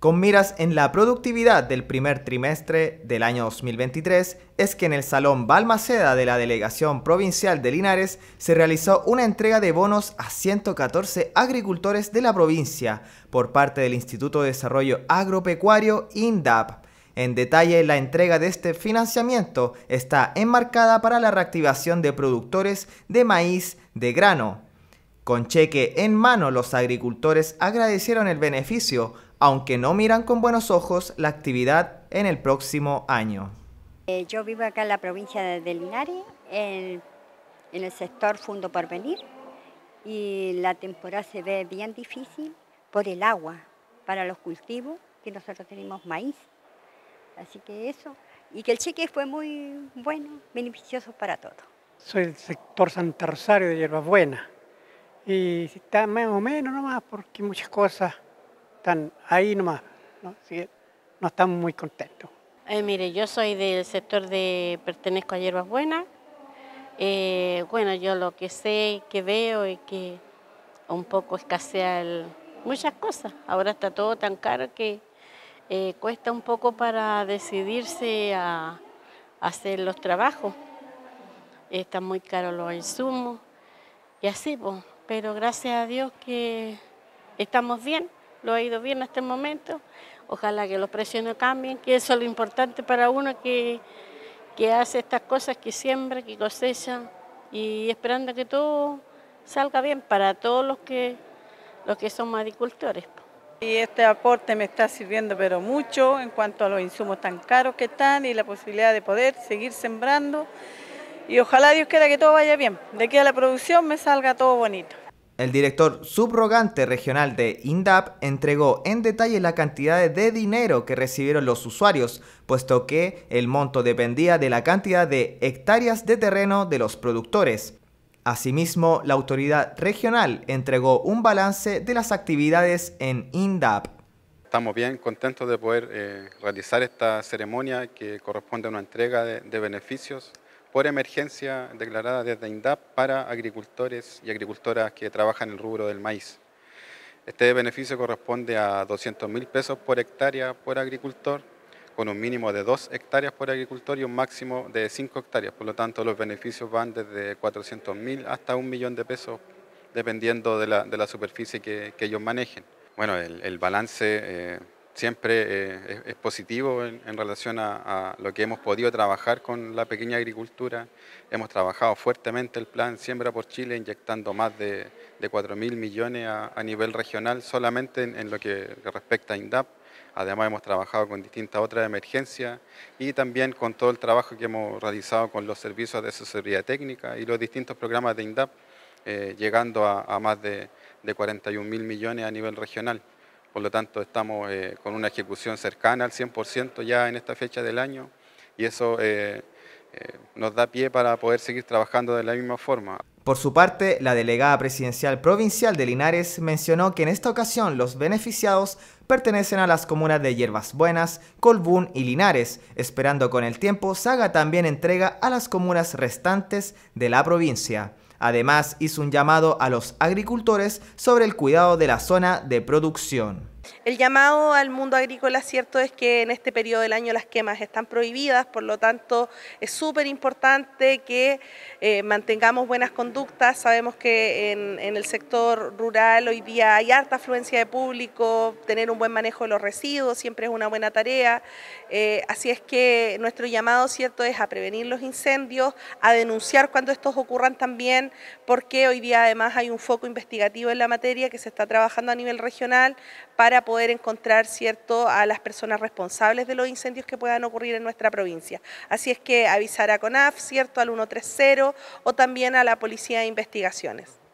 Con miras en la productividad del primer trimestre del año 2023, es que en el Salón Balmaceda de la Delegación Provincial de Linares se realizó una entrega de bonos a 114 agricultores de la provincia por parte del Instituto de Desarrollo Agropecuario INDAP. En detalle, la entrega de este financiamiento está enmarcada para la reactivación de productores de maíz de grano, con cheque en mano, los agricultores agradecieron el beneficio, aunque no miran con buenos ojos la actividad en el próximo año. Eh, yo vivo acá en la provincia de Linares, en, el sector Fundo Porvenir, y la temporada se ve bien difícil por el agua para los cultivos, que nosotros tenemos maíz. Así que eso, y que el cheque fue muy bueno, beneficioso para todos. Soy del sector San Rosario de Hierbas Buenas y si está más o menos nomás, porque muchas cosas están ahí nomás, no, no estamos muy contentos. Eh, mire, yo soy del sector de, pertenezco a Hierbas Buenas, eh, bueno, yo lo que sé, que veo es que un poco escasea muchas cosas, ahora está todo tan caro que eh, cuesta un poco para decidirse a hacer los trabajos, están muy caros los insumos, y así pues pero gracias a Dios que estamos bien, lo ha ido bien hasta este el momento. Ojalá que los precios no cambien, que eso es lo importante para uno que, hace estas cosas, que siembra, que cosecha y esperando que todo salga bien para todos los que, los que son agricultores. Y este aporte me está sirviendo pero mucho en cuanto a los insumos tan caros que están y la posibilidad de poder seguir sembrando. Y ojalá Dios quiera que todo vaya bien. De que a la producción me salga todo bonito. El director subrogante regional de INDAP entregó en detalle la cantidad de dinero que recibieron los usuarios, puesto que el monto dependía de la cantidad de hectáreas de terreno de los productores. Asimismo, la autoridad regional entregó un balance de las actividades en INDAP. Estamos bien contentos de poder eh, realizar esta ceremonia que corresponde a una entrega de beneficios por emergencia declarada desde INDAP para agricultores y agricultoras que trabajan en el rubro del maíz. Este beneficio corresponde a 200 mil pesos por hectárea por agricultor, con un mínimo de 2 hectáreas por agricultor y un máximo de 5 hectáreas. Por lo tanto, los beneficios van desde 400 mil hasta un millón de pesos, dependiendo de la, superficie que, ellos manejen. Bueno, el, balance... Eh, siempre eh, es, positivo en, relación a, lo que hemos podido trabajar con la pequeña agricultura. Hemos trabajado fuertemente el plan Siembra por Chile, inyectando más de, de millones a, nivel regional solamente en, lo que respecta a INDAP. Además hemos trabajado con distintas otras emergencias y también con todo el trabajo que hemos realizado con los servicios de asesoría técnica y los distintos programas de INDAP, eh, llegando a, más de, de 41 mil millones a nivel regional por lo tanto estamos eh, con una ejecución cercana al 100% ya en esta fecha del año y eso eh, eh, nos da pie para poder seguir trabajando de la misma forma. Por su parte, la delegada presidencial provincial de Linares mencionó que en esta ocasión los beneficiados pertenecen a las comunas de Hierbas Buenas, Colbún y Linares, esperando con el tiempo se también entrega a las comunas restantes de la provincia. Además, hizo un llamado a los agricultores sobre el cuidado de la zona de producción. El llamado al mundo agrícola, cierto, es que en este periodo del año las quemas están prohibidas, por lo tanto es súper importante que eh, mantengamos buenas conductas. Sabemos que en, el sector rural hoy día hay harta afluencia de público, tener un buen manejo de los residuos siempre es una buena tarea. Eh, así es que nuestro llamado, cierto, es a prevenir los incendios, a denunciar cuando estos ocurran también, porque hoy día además hay un foco investigativo en la materia que se está trabajando a nivel regional para para poder encontrar cierto a las personas responsables de los incendios que puedan ocurrir en nuestra provincia. Así es que avisar a CONAF, cierto, al 130 o también a la Policía de Investigaciones.